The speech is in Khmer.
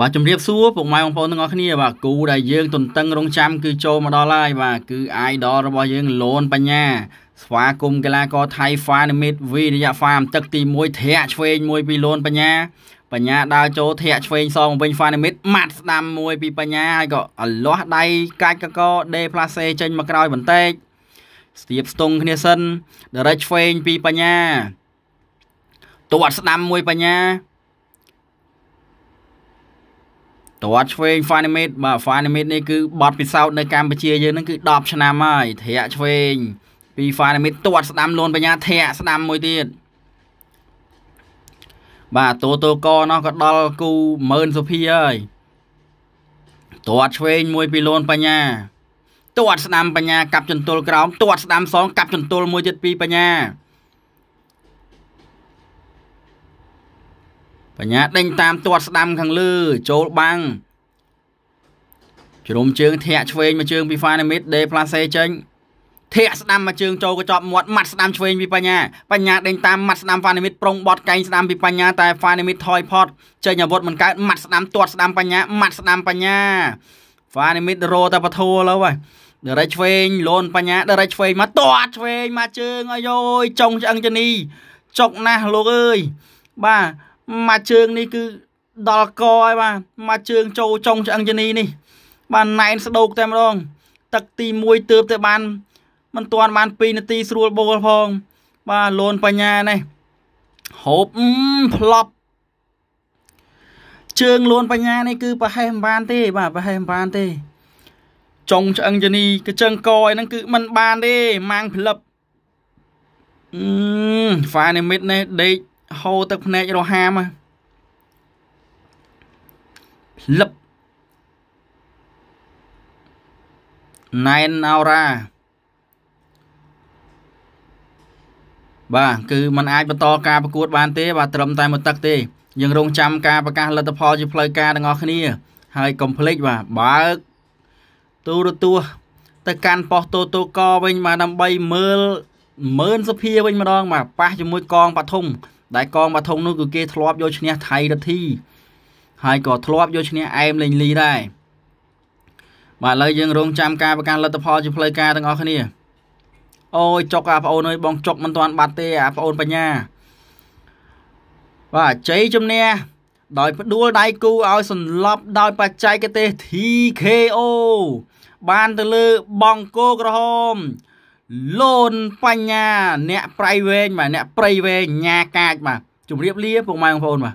បាទជំរាបសួរពុកម៉ែបងប្អូនទាំងអស់គ្នាបាទគូដែលយើង ទន្ទឹងរង់ចាំគឺចូលមកដល់ហើយបាទគឺ idol របស់យើង លូនបញ្ញាស្វាគមន៍កីឡាករថៃ Fanmit វិរិយៈ Farm ទឹកទី1ធាក់ឆ្វេងមួយ ពីលូនបញ្ញាបញ្ញាដើរចូលធាក់ឆ្វេងសងវិញ Fanmit ម៉ាត់ស្ដាំមួយពីបញ្ញាហើយក៏អលាស់ដៃកាច់កក D Plus A ចេញមកក្រោយបន្តិចស្ទាបស្ទង់គ្នាសិនដរិចឆ្វេងពីបញ្ញាទាត់ស្ដាំមួយបញ្ញាតរឆ្វេង Fanimate បាទ Fanimate នេះគឺបត់ពិសោធន៍នៅកម្ពុជាយើងហ្នឹងគឺ10ឆ្នាំហើយធាក់ឆ្វេងពី Fanimate ទាត់ស្ដាំលូនបញ្ញាធាក់ស្ដាំមួយទៀតបាទតូតូកនោះក៏ដល់គូ10000សុភីហើយទាត់ឆ្វេងមួយ ពីលូនបញ្ញាទាត់ស្ដាំបញ្ញាកាប់ចន្ទុលក្រោមទាត់ស្ដាំសងកាប់ចន្ទុលមួយទៀតពីបញ្ញាបញ្ញាដេញតាមទាត់ស្ដាំខាងលើ ចូលបាំងជ្រុំជើងធាក់ឆ្វេងមកជើងពី Fanamid De Place ចេញធាក់ស្ដាំមកជើងចូលកញ្ចប់មាត់ម៉ាត់ស្ដាំឆ្វេងពីបញ្ញាបញ្ញាដេញតាមម៉ាត់ស្ដាំ Fanamid ប្រុងបត់កែងស្ដាំពីបញ្ញាតែ Fanamid ថយផត់ចេញអាវុធមិនកើតម៉ាត់ស្ដាំទាត់ស្ដាំបញ្ញាម៉ាត់ស្ដាំបញ្ញា Fanamid រោតែបធូលហើយដរ៉េឆ្វេងលូនបញ្ញាដរ៉េឆ្វេងមកទាត់ឆ្វេងមកជើងអាយយចុងឆ្អឹងជនីចុកណាស់លោកអើយបាទមួយជើងនេះគឺដល់កហើយបាទមួយជើង ចូលចុងឆ្អឹងជនីនេះបានណែនស្ដោកតែម្ដងទឹកទី1ទើបតែបានមិនទាន់បាន2នាទីស្រួលបោលផង បាទលូនបញ្ញានេះហូបផ្លប់ជើងលួនបញ្ញានេះគឺប្រហែលមិនបានទេ បាទប្រហែលមិនបានទេចុងឆ្អឹងជនីកញ្ចឹងកអីហ្នឹងគឺមិនបានទេម៉ាំងផ្លឹបអឺហ្វានិមិតនេះដេកហូរទឹកភ្នែករហាមលឹបណែនអោរ៉ាបាទគឺมันអាចបន្តការប្រកួតបាន ទេបាទត្រឹមតែមួយទឹកទេយើងរងចាំការប្រកាសលទ្ធផលជាផ្លូវការទាំងអស់គ្នា ហើយកុំភ្លេចបាទបើកទូរទស្សន៍ទៅកាន់ប៉ុស្តិ៍តូតូកវិញបាទដើម្បី មើលមើលសភាវិញម្ដងបាទប៉ះជាមួយកងបឋមដែលកងបាធុងនោះគឺគេធ្លាប់យកឈ្នះថៃរដ្ឋីហើយក៏ធ្លាប់យកឈ្នះអែមលេងលីដែរបាទឥឡូវយើងរងចាំការប្រកាសលទ្ធផលជាផ្លូវការទាំងអស់គ្នា អូយចុកអាប្អូនអើយបងចុកមិនទាន់បាត់ទេអាប្អូនបញ្ញាបាទជ័យជំនះដោយផ្ដួលដៃគូឲ្យសន្លប់ដោយបច្ចេកទេស TKO បានទៅលើបង្គោលក្រហមលូនបញ្ញា អ្នកប្រៃវែងបាទអ្នកប្រៃវែងញាកាចបាទជម្រាបលាពុកម៉ែបងប្អូនបាទ